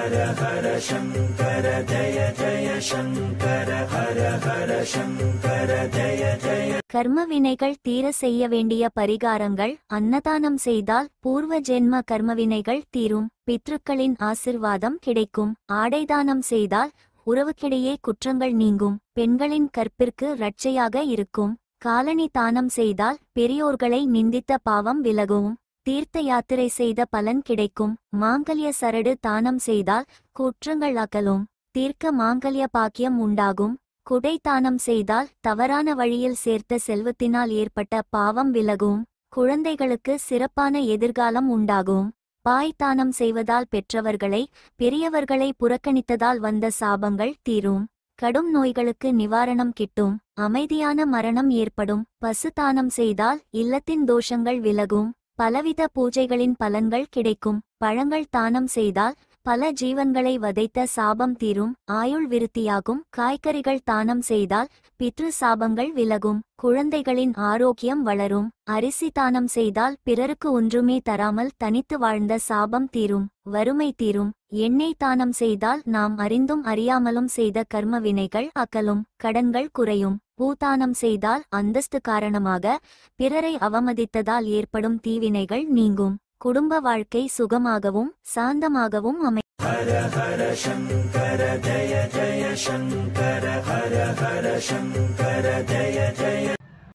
ஹர ஹர சங்கர ஜய ஜய சங்கர ஹர ஹர சங்கர ஜய ஜய கர்ம வினைகள் தீர செய்ய வேண்டிய பரிகாரங்கள் அன்னதானம் செய்தால் பூர்வ ஜென்ம கர்மவினைகள் தீரும் பித்ருக்களின் ஆசிர்வாதம் கிடைக்கும் ஆடைதானம் செய்தால் உறவுக்கிடையே குற்றங்கள் நீங்கும் பெண்களின் கற்பிற்கு ரட்சையாக இருக்கும் காலனி தானம் செய்தால் பெரியோர்களை நிந்தித்த பாவம் விலகும் தீர்த்த யாத்திரை செய்த பலன் கிடைக்கும் மாங்கல்ய சரடு தானம் செய்தால் குற்றங்கள் அகலும் தீர்க்க மாங்கல்ய பாக்கியம் உண்டாகும் குடை தானம் செய்தால் தவறான வழியில் சேர்த்த செல்வத்தினால் ஏற்பட்ட பாவம் விலகும் குழந்தைகளுக்கு சிறப்பான எதிர்காலம் உண்டாகும் பாய் தானம் செய்வதால் பெற்றவர்களை பெரியவர்களை புறக்கணித்ததால் வந்த சாபங்கள் தீரும் கடும் நோய்களுக்கு நிவாரணம் கிட்டும் அமைதியான மரணம் ஏற்படும் பசு தானம் செய்தால் இல்லத்தின் தோஷங்கள் விலகும் பலவித பூஜைகளின் பலன்கள் கிடைக்கும் பழங்கள் தானம் செய்தால் பல ஜீவன்களை வதைத்த சாபம் தீரும் ஆயுள் விருத்தியாகும் காய்கறிகள் தானம் செய்தால் பித்ரு சாபங்கள் விலகும் குழந்தைகளின் ஆரோக்கியம் வளரும் அரிசி தானம் செய்தால் பிறருக்கு ஒன்றுமே தராமல் தனித்து வாழ்ந்த சாபம் தீரும் வறுமை தீரும் எண்ணெய் தானம் செய்தால் நாம் அறிந்தும் அறியாமலும் செய்த கர்ம வினைகள் அக்கலும் கடன்கள் குறையும் பூதானம் செய்தால் அந்தஸ்து காரணமாக பிறரை அவமதித்ததால் ஏற்படும் தீவினைகள் நீங்கும் குடும்ப வாழ்க்கை சுகமாகவும் சாந்தமாகவும் அமை ஹர ஹர சங்கர ஜய ஜய சங்கர ஹர ஹர சங்கர ஜய ஜய